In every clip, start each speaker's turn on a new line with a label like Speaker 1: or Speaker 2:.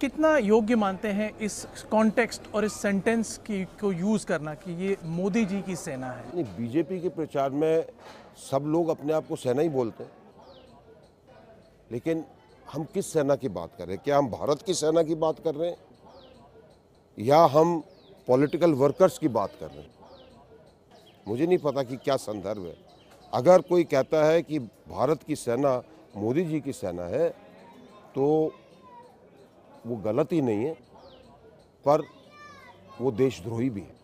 Speaker 1: कितना योग्य मानते हैं इस कॉन्टेक्स्ट और इस सेंटेंस की को यूज़ करना कि
Speaker 2: ये मोदी जी की सेना है नहीं बीजेपी के प्रचार में सब लोग अपने आप को सेना ही बोलते हैं लेकिन हम किस सेना की बात कर रहे हैं क्या हम भारत की सेना की बात कर रहे हैं या हम पॉलिटिकल वर्कर्स की बात कर रहे हैं मुझे नहीं पता कि क्या संदर्भ है अगर कोई कहता है कि भारत की सेना मोदी जी की सेना है तो वो गलत ही नहीं है पर वो देशद्रोही भी है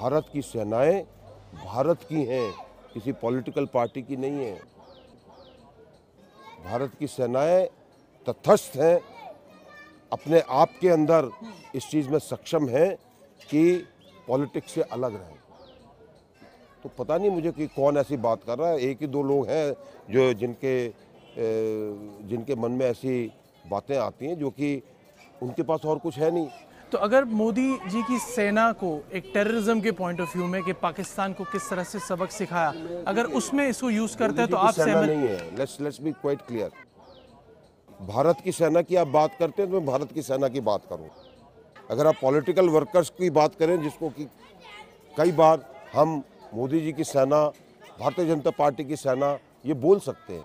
Speaker 2: भारत की सेनाएं भारत की हैं किसी पॉलिटिकल पार्टी की नहीं है भारत की सेनाएं तथस्थ हैं अपने आप के अंदर इस चीज़ में सक्षम हैं कि पॉलिटिक्स से अलग रहे तो पता नहीं मुझे कि कौन ऐसी बात कर रहा है एक ही दो लोग हैं जो जिनके जिनके मन में ऐसी बातें आती हैं जो कि उनके पास और कुछ है नहीं
Speaker 1: तो अगर मोदी जी की सेना को एक टेररिज्म के पॉइंट ऑफ व्यू में कि पाकिस्तान को किस तरह से सबक सिखाया अगर उसमें इसको यूज करते हैं तो आप सेना नहीं है
Speaker 2: let's let's be quite clear Bharat की सेना की आप बात करते हैं तो मैं भारत की सेना की बात करूँ अगर आप पॉलिटिकल वर्कर्स की बात करें जिसको कि कई बार हम मोदी जी की सेना भारतीय जनता पार्टी की सेना ये बोल सकते हैं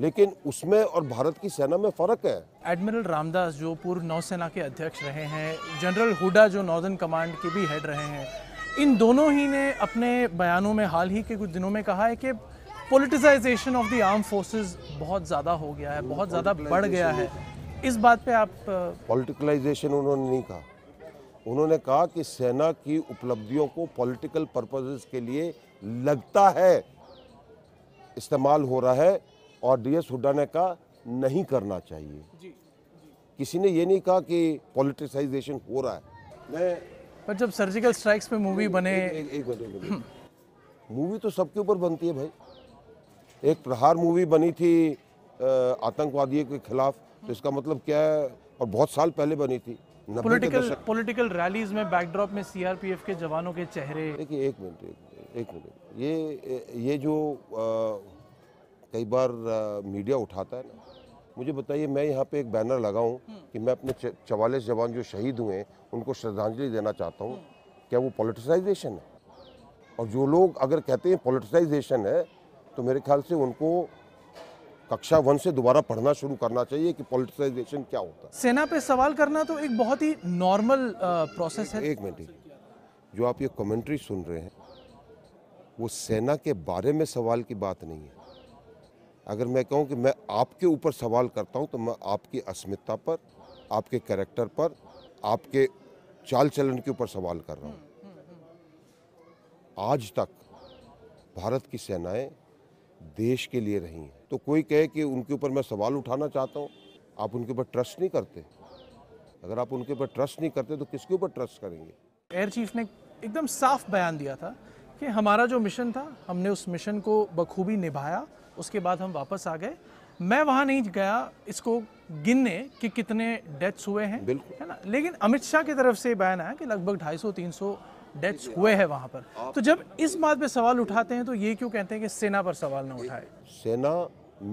Speaker 2: लेकिन उसमें और भारत की सेना में फ़र्क है
Speaker 1: एडमिरल रामदास जो पूर्व नौसेना के अध्यक्ष रहे हैं जनरल हुडा जो नॉर्दर्न कमांड के भी हेड रहे हैं इन दोनों ही ने अपने बयानों में हाल ही के कुछ दिनों में कहा है कि politicisation of the arm forces बहुत ज़्यादा हो गया है बहुत ज़्यादा बढ़ गया है
Speaker 2: इस बात पे आप पोलिटिकलाइजेशन उन्होंने नहीं कहा उन्होंने कहा कि सेना की उपलब्धियों को पॉलिटिकल पर्पजेज के लिए लगता है इस्तेमाल हो रहा है और डी एस हुड्डा ने कहा नहीं करना चाहिए जी, जी। किसी ने ये नहीं कहा कि पॉलिटिसाइजेशन हो रहा है मैं पर जब सर्जिकल स्ट्राइक्स पे मूवी बने एक, एक, एक मूवी तो सबके ऊपर बनती है भाई एक प्रहार मूवी बनी थी आतंकवादियों के खिलाफ तो इसका मतलब क्या है और बहुत साल पहले बनी थी पॉलिटिकल
Speaker 1: पॉलिटिकल रैलीज में बैकड्रॉप में सीआरपीएफ के जवानों के
Speaker 2: चेहरे देखिए एक मिनट एक मिनट ये ये जो कई बार आ, मीडिया उठाता है ना मुझे बताइए मैं यहाँ पे एक बैनर लगाऊँ हम्म। कि मैं अपने चवालीस जवान जो शहीद हुए हैं उनको श्रद्धांजलि देना चाहता हूँ हम्म। क्या वो पॉलिटिसाइजेशन है और जो लोग अगर कहते हैं पॉलिटिसाइजेशन है तो मेरे ख्याल से उनको कक्षा वन से दोबारा पढ़ना शुरू करना चाहिए कि पॉलिटिसाइजेशन क्या होता है सेना पे सवाल करना तो एक बहुत ही नॉर्मल प्रोसेस है एक मिनट जो आप ये कमेंट्री सुन रहे हैं वो सेना के बारे में सवाल की बात नहीं है अगर मैं कहूँ कि मैं आपके ऊपर सवाल करता हूँ तो मैं आपकी अस्मिता पर आपके कैरेक्टर पर आपके चाल चलन के ऊपर सवाल कर रहा हूँ आज तक भारत की सेनाएं देश के लिए रही हैं तो कोई कहे कि उनके ऊपर मैं सवाल उठाना चाहता हूँ आप उनके ऊपर ट्रस्ट नहीं करते अगर आप उनके ऊपर ट्रस्ट नहीं करते तो किसके ऊपर ट्रस्ट करेंगे एयर
Speaker 1: चीफ ने एकदम साफ बयान दिया था कि हमारा जो मिशन था हमने उस मिशन को बखूबी निभाया उसके बाद हम वापस आ गए मैं वहाँ नहीं गया इसको गिनने कि कितने डेथ्स हुए हैं बिल्कुल है ना लेकिन अमित शाह की तरफ से बयान आया कि लगभग 250-300 डेथ्स हुए हैं वहाँ पर तो जब इस बात पे सवाल उठाते हैं तो ये क्यों कहते हैं कि सेना पर
Speaker 2: सवाल ना उठाए सेना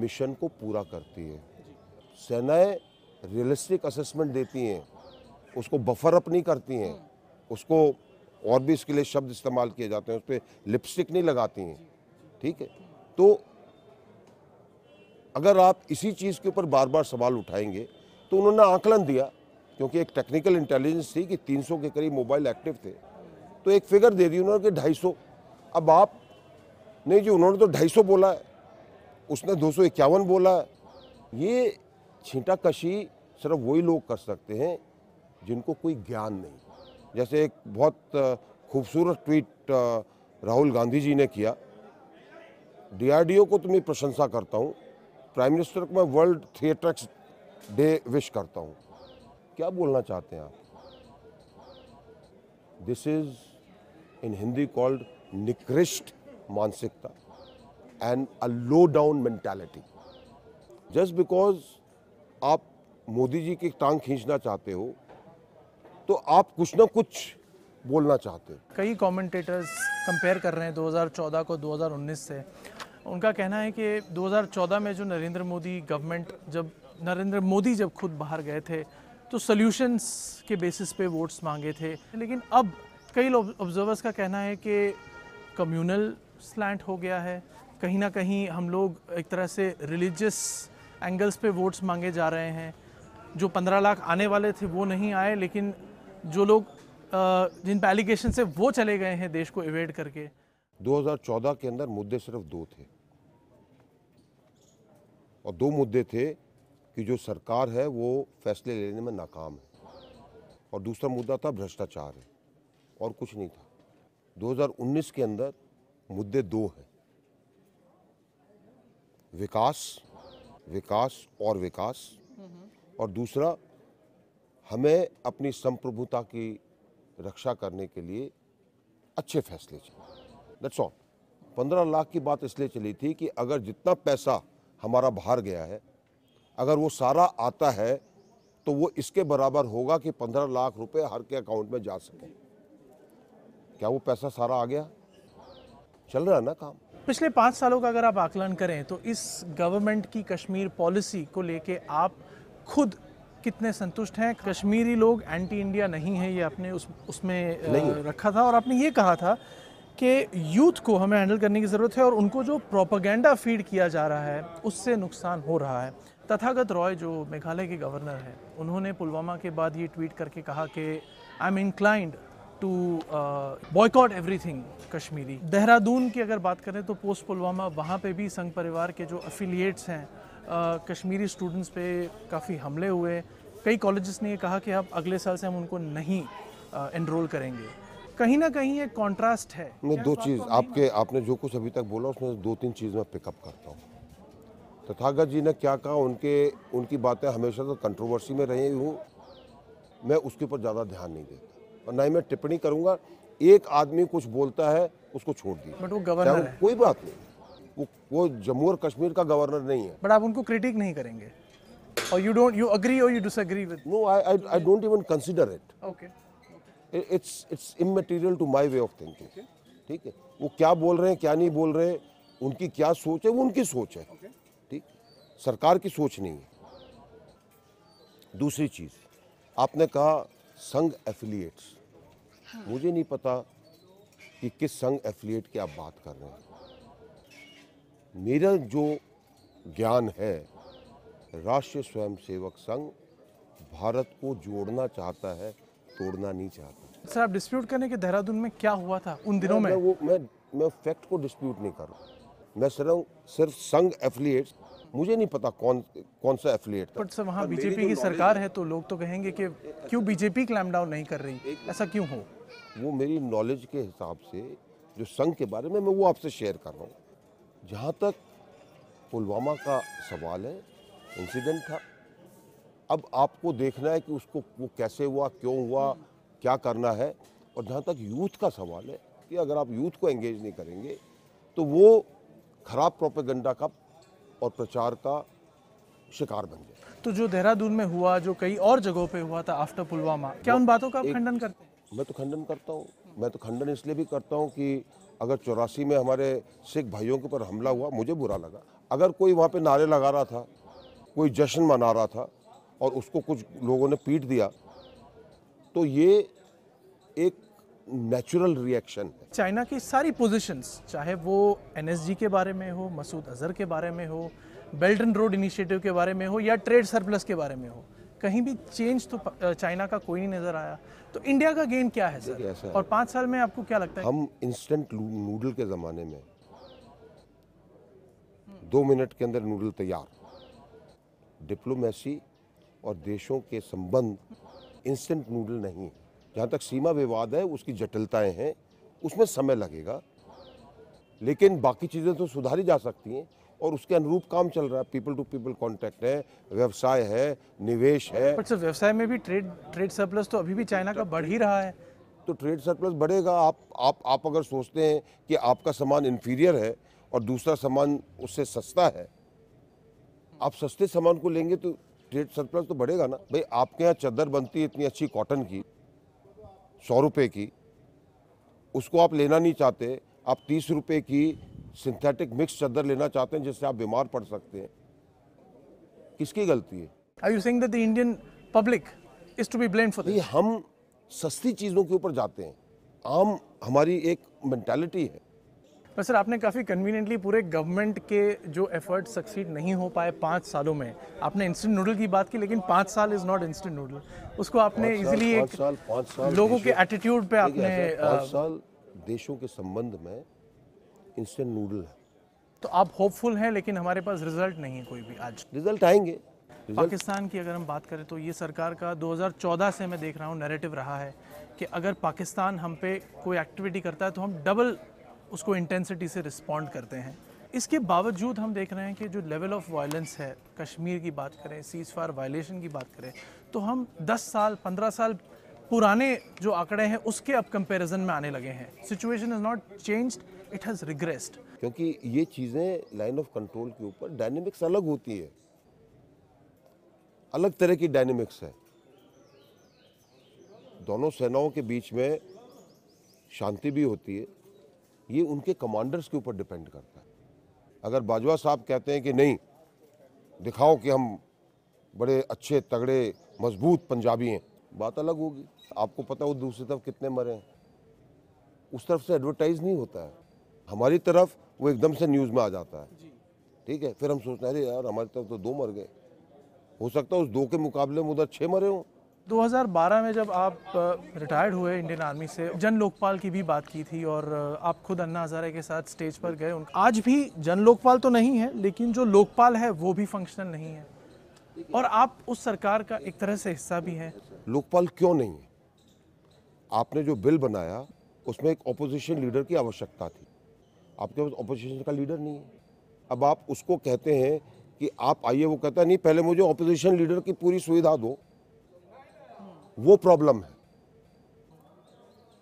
Speaker 2: मिशन को पूरा करती है सेनाएं रियलिस्टिक असेसमेंट देती हैं उसको बफर अप नहीं करती हैं उसको और भी इसके लिए शब्द इस्तेमाल किए जाते हैं उस पर लिपस्टिक नहीं लगाती हैं ठीक है तो अगर आप इसी चीज़ के ऊपर बार बार सवाल उठाएंगे तो उन्होंने आकलन दिया क्योंकि एक टेक्निकल इंटेलिजेंस थी कि 300 के करीब मोबाइल एक्टिव थे तो एक फिगर दे दी उन्होंने कि 250 अब आप नहीं जी उन्होंने तो 250 बोला है उसने दो बोला है ये छींटा कशी सिर्फ वही लोग कर सकते हैं जिनको कोई ज्ञान नहीं जैसे एक बहुत खूबसूरत ट्वीट राहुल गांधी जी ने किया डीआरडीओ को तो मैं प्रशंसा करता हूँ प्राइम मिनिस्टर को मैं वर्ल्ड थिएटर्स डे विश करता हूँ क्या बोलना चाहते हैं आप this is in Hindi called निकृष्ट मानसिकता and a low down mentality just because आप मोदी जी की टांग खींचना चाहते हो तो आप कुछ ना कुछ बोलना चाहते हो
Speaker 1: कई कमेंटेटर्स कंपेयर कर रहे हैं 2014 को 2019 से उनका कहना है कि 2014 में जो नरेंद्र मोदी गवर्नमेंट जब नरेंद्र मोदी जब खुद बाहर गए थे तो सॉल्यूशंस के बेसिस पे वोट्स मांगे थे लेकिन अब कई ऑब्जर्वर्स का कहना है कि कम्युनल स्लैंट हो गया है कहीं ना कहीं हम लोग एक तरह से रिलीजियस एंगल्स पे वोट्स मांगे जा रहे हैं जो पंद्रह लाख आने वाले थे वो नहीं आए लेकिन जो लोग जिन पे एलिगेशन से वो चले गए हैं देश को एवेड करके
Speaker 2: 2014 के अंदर मुद्दे सिर्फ दो थे और दो मुद्दे थे कि जो सरकार है वो फैसले लेने में नाकाम है और दूसरा मुद्दा था भ्रष्टाचार है और कुछ नहीं था 2019 के अंदर मुद्दे दो हैं विकास विकास और विकास और दूसरा हमें अपनी संप्रभुता की रक्षा करने के लिए अच्छे फैसले चाहिए दैट्स ऑल पंद्रह लाख की बात इसलिए चली थी कि अगर जितना पैसा हमारा बाहर गया है अगर वो सारा आता है तो वो इसके बराबर होगा कि पंद्रह लाख रुपए हर के अकाउंट में जा सके क्या वो पैसा सारा आ गया चल रहा है ना काम
Speaker 1: पिछले पांच सालों का अगर आप आकलन करें तो इस गवर्नमेंट की कश्मीर पॉलिसी को लेके आप खुद कितने संतुष्ट हैं कश्मीरी लोग एंटी इंडिया नहीं है ये आपने उस उसमें रखा था और आपने ये कहा था कि यूथ को हमें हैंडल करने की ज़रूरत है और उनको जो प्रोपागेंडा फीड किया जा रहा है उससे नुकसान हो रहा है तथागत रॉय जो मेघालय के गवर्नर हैं उन्होंने पुलवामा के बाद ये ट्वीट करके कहा कि I am inclined to boycott everything Kashmiri Dehradun की अगर बात करें तो पोस्ट पुलवामा वहाँ पे भी संघ परिवार के जो अफिलिएट्स हैं uh, कश्मीरी स्टूडेंट्स पे काफ़ी हमले हुए कई कॉलेजेस ने ये कहा कि अब अगले साल से हम उनको नहीं एनरोल uh, करेंगे कहीं ना कहीं एक कॉन्ट्रास्ट है नहीं दो तो चीज़ आपके
Speaker 2: आपने जो कुछ अभी तक बोला उसमें दो तीन चीज़ मैं पिकअप करता हूँ तथागत जी ने क्या कहा उनके उनकी बातें हमेशा तो कंट्रोवर्सी में रही हूँ मैं उसके ऊपर ज़्यादा ध्यान नहीं देता और ना ही मैं टिप्पणी करूँगा एक आदमी कुछ बोलता है उसको छोड़ दिया बट वो गवर्नर है। कोई बात नहीं वो वो जम्मू और कश्मीर का गवर्नर नहीं है बट आप उनको क्रिटिक नहीं करेंगे और यू डोंट यू अग्री और you disagree with no I I don't even consider it okay it's it's immaterial to my way of thinking ठीक है वो क्या बोल रहे हैं क्या नहीं बोल रहे उनकी क्या सोच है वो उनकी सोच है ठीक सरकार की सोच नहीं है दूसरी चीज़ आपने कहा संघ एफिलिएट्स हाँ। मुझे नहीं पता कि किस संघ एफिलिएट की आप बात कर रहे हैं मेरा जो ज्ञान है राष्ट्रीय स्वयंसेवक संघ भारत को जोड़ना चाहता है तोड़ना नहीं चाहता
Speaker 1: सर आप डिस्प्यूट करने के देहरादून में क्या हुआ था उन दिनों में
Speaker 2: वो मैं मैं फैक्ट को डिस्प्यूट नहीं कर रहा मैं सर सिर्फ संघ एफिलियट मुझे नहीं पता कौन कौन सा एफिलिएट बट सर वहाँ बीजेपी तो की सरकार
Speaker 1: है तो लोग तो कहेंगे कि अच्छा क्यों बीजेपी क्लैम डाउन नहीं कर रही ऐसा क्यों हो
Speaker 2: वो मेरी नॉलेज के हिसाब से जो संघ के बारे में मैं वो आपसे शेयर कर रहा हूँ जहाँ तक पुलवामा का सवाल है इंसिडेंट था अब आपको देखना है कि उसको वो कैसे हुआ क्यों हुआ क्या करना है और जहाँ तक यूथ का सवाल है कि अगर आप यूथ को एंगेज नहीं करेंगे तो वो खराब प्रोपेगेंडा का और प्रचार का शिकार बन जाए
Speaker 1: तो जो देहरादून में हुआ जो कई और जगहों पे हुआ था आफ्टर पुलवामा क्या उन बातों का आप खंडन करते
Speaker 2: हैं मैं तो खंडन करता हूँ मैं तो खंडन इसलिए भी करता हूँ कि अगर चौरासी में हमारे सिख भाइयों के ऊपर हमला हुआ मुझे बुरा लगा अगर कोई वहाँ पे नारे लगा रहा था कोई जश्न मना रहा था और उसको कुछ लोगों ने पीट दिया तो ये एक नेचुरल रिएक्शन है
Speaker 1: चाइना की सारी पोजीशंस चाहे वो एनएसजी के बारे में हो मसूद अजहर के बारे में हो बेल्ट एंड रोड इनिशिएटिव के बारे में हो या ट्रेड सरप्लस के बारे में हो कहीं भी चेंज तो चाइना का कोई नहीं नज़र आया तो इंडिया का गेन क्या है सर और पाँच
Speaker 2: साल में आपको क्या लगता है हम इंस्टेंट नूडल के ज़माने में दो मिनट के अंदर नूडल तैयार डिप्लोमेसी और देशों के संबंध इंस्टेंट नूडल नहीं है जहाँ तक सीमा विवाद है उसकी जटिलताएं हैं उसमें समय लगेगा लेकिन बाकी चीज़ें तो सुधारी जा सकती हैं और उसके अनुरूप काम चल रहा है पीपल टू पीपल कॉन्टैक्ट है व्यवसाय है निवेश है बट सर व्यवसाय में भी ट्रेड ट्रेड सरप्लस तो अभी भी चाइना का बढ़ ही रहा है तो ट्रेड सरप्लस बढ़ेगा आप आप आप अगर सोचते हैं कि आपका सामान इन्फीरियर है और दूसरा सामान उससे सस्ता है आप सस्ते सामान को लेंगे तो ट्रेड सरप्लस तो बढ़ेगा ना भाई आपके यहाँ चादर बनती है इतनी अच्छी कॉटन की सौ रुपये की उसको आप लेना नहीं चाहते आप तीस रुपये की सिंथेटिक मिक्स चादर लेना चाहते हैं जिससे आप बीमार पड़ सकते हैं किसकी गलती है I you sing the Indian public is to be blame for हम सस्ती चीज़ों के ऊपर जाते हैं आम हमारी एक मैंटेलिटी है पर सर आपने काफ़ी कन्वीनियंटली पूरे गवर्नमेंट
Speaker 1: के जो एफर्ट सक्सीड नहीं हो पाए पाँच सालों में आपने इंस्टेंट नूडल की बात की लेकिन पाँच साल इज नॉट इंस्टेंट नूडल उसको आपने इजीली एक साल, साल लोगों के एटीट्यूड पे आपने पाँच
Speaker 2: साल देशों के संबंध में इंस्टेंट नूडल है
Speaker 1: तो आप होपफुल हैं लेकिन हमारे पास रिजल्ट नहीं है कोई भी आज रिजल्ट
Speaker 2: आएंगे पाकिस्तान
Speaker 1: की अगर हम बात करें तो ये सरकार का 2014 से मैं देख रहा हूँ नैरेटिव रहा है कि अगर पाकिस्तान हम पे कोई एक्टिविटी करता है तो हम डबल उसको इंटेंसिटी से रिस्पॉन्ड करते हैं इसके बावजूद हम देख रहे हैं कि जो लेवल ऑफ वायलेंस है कश्मीर की बात करें सीज फायर वायलेशन की बात करें तो हम 10 साल 15 साल पुराने जो आंकड़े हैं उसके अब कंपैरिजन में आने लगे हैं
Speaker 2: situation is not changed it has regressed क्योंकि ये चीज़ें लाइन ऑफ कंट्रोल के ऊपर डायनेमिक्स अलग होती है अलग तरह की डायनेमिक्स है दोनों सेनाओं के बीच में शांति भी होती है ये उनके कमांडर्स के ऊपर डिपेंड करता है अगर बाजवा साहब कहते हैं कि नहीं दिखाओ कि हम बड़े अच्छे तगड़े मजबूत पंजाबी हैं बात अलग होगी आपको पता हो दूसरी तरफ कितने मरे हैं उस तरफ से एडवर्टाइज नहीं होता है हमारी तरफ वो एकदम से न्यूज़ में आ जाता है ठीक है फिर हम सोचते हैं अरे यार हमारी तरफ तो दो मर गए हो सकता है उस दो के मुकाबले में उधर छः मरे हों
Speaker 1: 2012 में जब आप रिटायर्ड हुए इंडियन आर्मी से जन लोकपाल की भी बात की थी और आप खुद अन्ना हजारे के साथ स्टेज पर गए आज भी जन लोकपाल तो नहीं है लेकिन जो लोकपाल है वो भी फंक्शनल नहीं है और आप उस सरकार का एक तरह से हिस्सा भी हैं
Speaker 2: लोकपाल क्यों नहीं है आपने जो बिल बनाया उसमें एक ऑपोजिशन लीडर की आवश्यकता थी आपके पास ऑपोजिशन का लीडर नहीं है अब आप उसको कहते हैं कि आप आइए वो कहता नहीं पहले मुझे ऑपोजिशन लीडर की पूरी सुविधा दो वो प्रॉब्लम है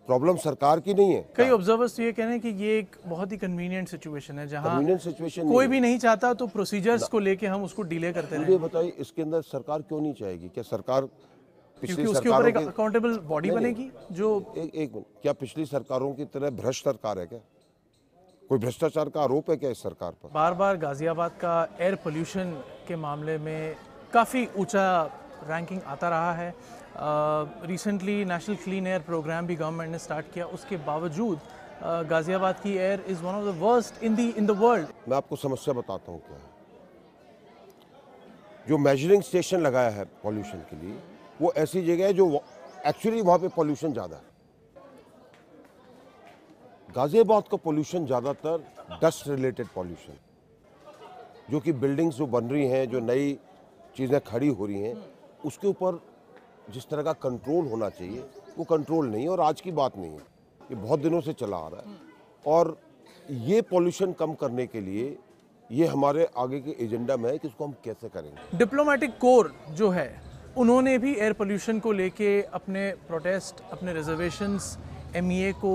Speaker 2: प्रॉब्लम सरकार की नहीं है
Speaker 1: कई ऑब्जर्वर्स हाँ। तो ये कह रहे हैं कि ये एक बहुत ही कन्वीनियंट सिचुएशन है जहां कन्वीनियंट सिचुएशन कोई भी
Speaker 2: नहीं चाहता तो प्रोसीजर्स को लेके हम उसको डिले करते तो हैं बताइए इसके अंदर सरकार क्यों नहीं चाहेगी क्या सरकार क्योंकि उसके ऊपर एक अकाउंटेबल बॉडी बनेगी जो एक एक क्या पिछली सरकारों की तरह भ्रष्ट सरकार है क्या कोई भ्रष्टाचार का आरोप है क्या इस सरकार पर
Speaker 1: बार बार गाजियाबाद का एयर पोल्यूशन के मामले में काफ़ी ऊंचा रैंकिंग आता रहा है recently national clean air programme भी गवर्नमेंट ने स्टार्ट किया उसके बावजूद गाज़ियाबाद की air is one of the worst in the in the world मैं आपको समस्या
Speaker 2: बताता हूँ क्या जो मेजरिंग स्टेशन लगाया है पॉल्यूशन के लिए वो ऐसी जगह है जो एक्चुअली वहाँ पे पॉल्यूशन ज़्यादा है गाज़ियाबाद का पॉल्यूशन ज़्यादातर डस्ट रिलेटेड पॉल्यूशन जो कि बिल्डिंग्स जो बन रही हैं जो नई चीज़ें खड़ी हो रही हैं उसके ऊपर जिस तरह का कंट्रोल होना चाहिए वो कंट्रोल नहीं है और आज की बात नहीं है ये बहुत दिनों से चला आ रहा है हम्म। और ये पॉल्यूशन कम करने के लिए ये हमारे आगे के एजेंडा में है कि इसको हम कैसे करेंगे
Speaker 1: डिप्लोमेटिक कोर जो है उन्होंने भी एयर पोल्यूशन को लेके अपने प्रोटेस्ट अपने रिजर्वेशंस एम e को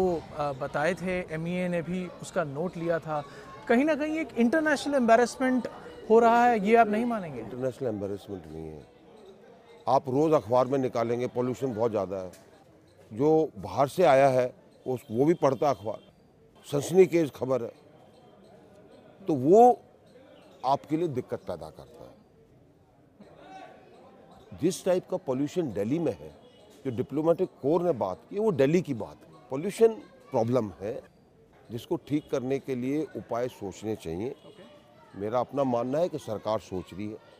Speaker 1: बताए थे एम e ने भी उसका नोट लिया था कहीं ना कहीं एक इंटरनेशनल एम्बेरसमेंट हो रहा है ये आप नहीं
Speaker 2: मानेंगे इंटरनेशनल एम्बेरसमेंट नहीं है आप रोज़ अखबार में निकालेंगे पोल्यूशन बहुत ज़्यादा है जो बाहर से आया है उस वो भी पढ़ता अखबार सनसनी केज खबर है तो वो आपके लिए दिक्कत पैदा करता है जिस टाइप का पोल्यूशन दिल्ली में है जो डिप्लोमेटिक कोर ने बात की वो दिल्ली की बात है पोल्यूशन प्रॉब्लम है जिसको ठीक करने के लिए उपाय सोचने चाहिए मेरा अपना मानना है कि सरकार सोच रही है